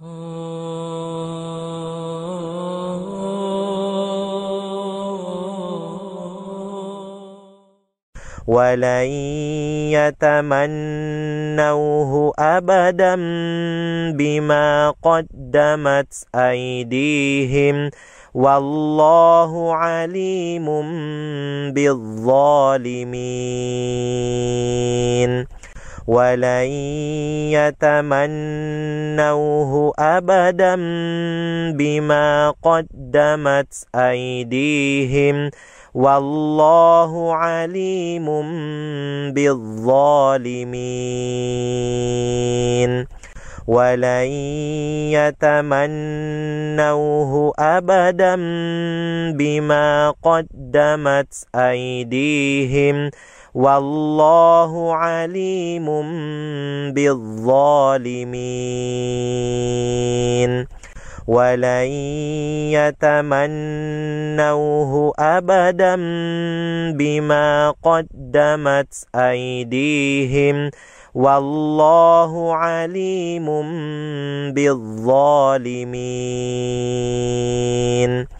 ولن يتمنوه ابدا بما قدمت ايديهم والله عليم بالظالمين ولن يتمنوه أبدا بما قدمت أيديهم والله عليم بالظالمين ولن يتمنوه أبدا بما قدمت أيديهم والله عليم بالظالمين ولن يتمنوه ابدا بما قدمت ايديهم والله عليم بالظالمين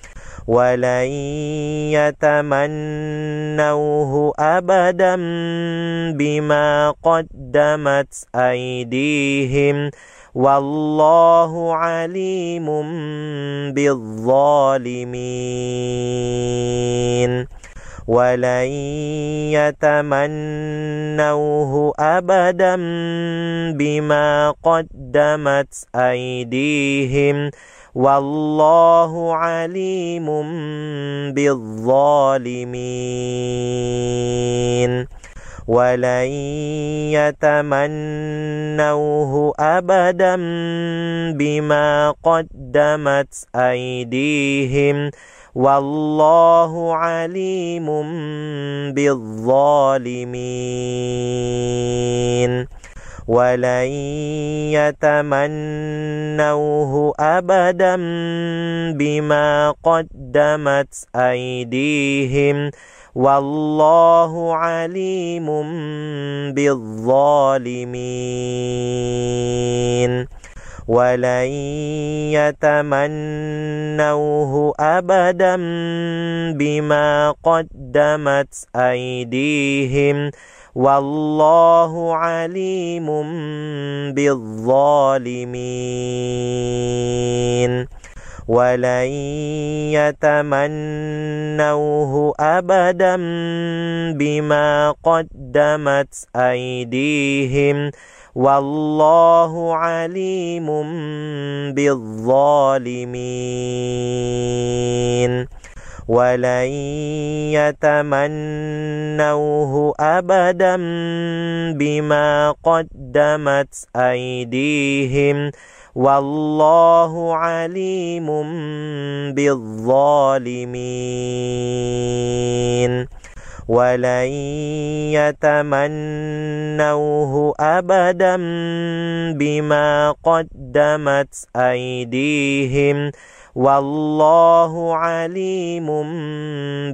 ولن يتمنوه أبدا بما قدمت أيديهم والله عليم بالظالمين ولن يتمنوه أبدا بما قدمت أيديهم والله عليم بالظالمين ولن يتمنوه ابدا بما قدمت ايديهم والله عليم بالظالمين ولن يتمنوه أبدا بما قدمت أيديهم والله عليم بالظالمين ولن يتمنوه أبدا بما قدمت أيديهم والله عليم بالظالمين ولن يتمنوه أبدا بما قدمت أيديهم والله عليم بالظالمين ولن يتمنوه أبدا بما قدمت أيديهم والله عليم بالظالمين ولن يتمنوه أبدا بما قدمت أيديهم والله عليم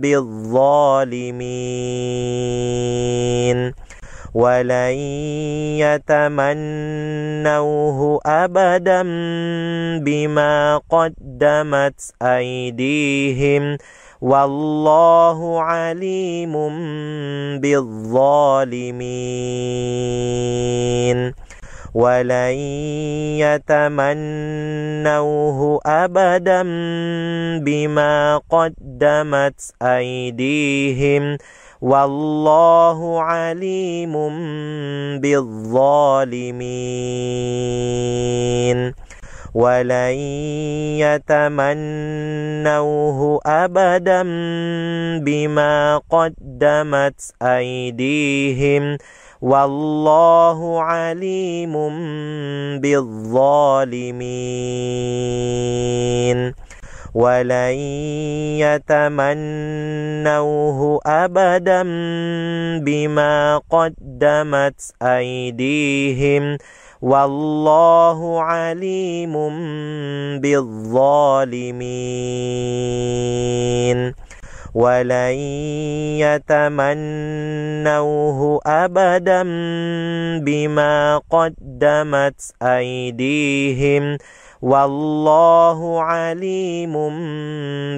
بالظالمين ولن يتمنوه أبدا بما قدمت أيديهم والله عليم بالظالمين ولن يتمنوه أبدا بما قدمت أيديهم والله عليم بالظالمين ولن يتمنوه ابدا بما قدمت ايديهم والله عليم بالظالمين ولن يتمنوه أبدا بما قدمت أيديهم والله عليم بالظالمين ولن يتمنوه أبدا بما قدمت أيديهم والله عليم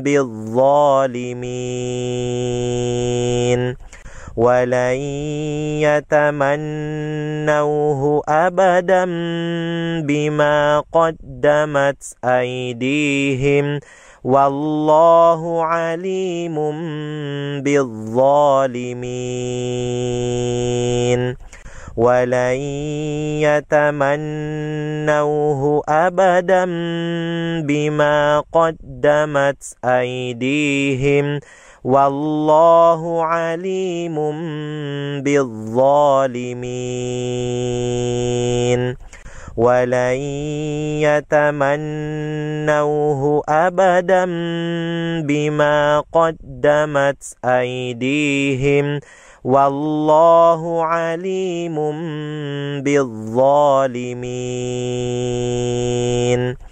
بالظالمين ولن يتمنوه ابدا بما قدمت ايديهم والله عليم بالظالمين ولن يتمنوه أبدا بما قدمت أيديهم والله عليم بالظالمين ولن يتمنوه أبدا بما قدمت أيديهم والله عليم بالظالمين